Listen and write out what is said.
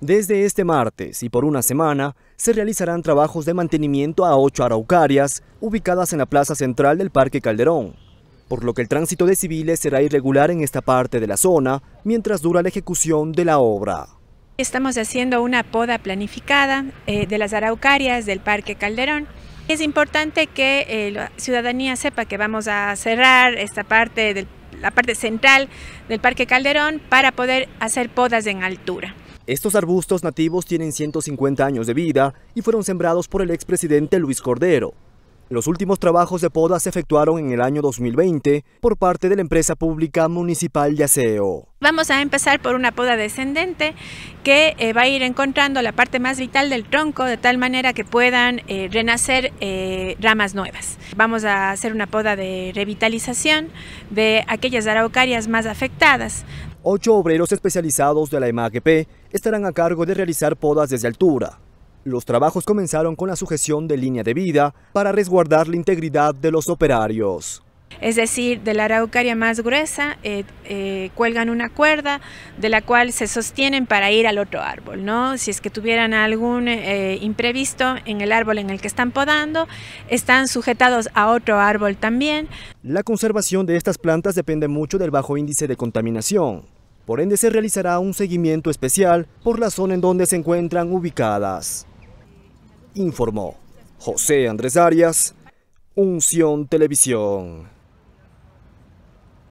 Desde este martes y por una semana se realizarán trabajos de mantenimiento a ocho araucarias ubicadas en la plaza central del Parque Calderón, por lo que el tránsito de civiles será irregular en esta parte de la zona mientras dura la ejecución de la obra. Estamos haciendo una poda planificada eh, de las araucarias del Parque Calderón. Es importante que eh, la ciudadanía sepa que vamos a cerrar esta parte, la parte central del Parque Calderón para poder hacer podas en altura. Estos arbustos nativos tienen 150 años de vida y fueron sembrados por el expresidente Luis Cordero. Los últimos trabajos de poda se efectuaron en el año 2020 por parte de la empresa pública municipal de Vamos a empezar por una poda descendente que eh, va a ir encontrando la parte más vital del tronco de tal manera que puedan eh, renacer eh, ramas nuevas. Vamos a hacer una poda de revitalización de aquellas araucarias más afectadas, Ocho obreros especializados de la EMAGP estarán a cargo de realizar podas desde altura. Los trabajos comenzaron con la sujeción de línea de vida para resguardar la integridad de los operarios es decir, de la araucaria más gruesa, eh, eh, cuelgan una cuerda de la cual se sostienen para ir al otro árbol, ¿no? Si es que tuvieran algún eh, imprevisto en el árbol en el que están podando, están sujetados a otro árbol también. La conservación de estas plantas depende mucho del bajo índice de contaminación por ende se realizará un seguimiento especial por la zona en donde se encuentran ubicadas. Informó José Andrés Arias, Unción Televisión.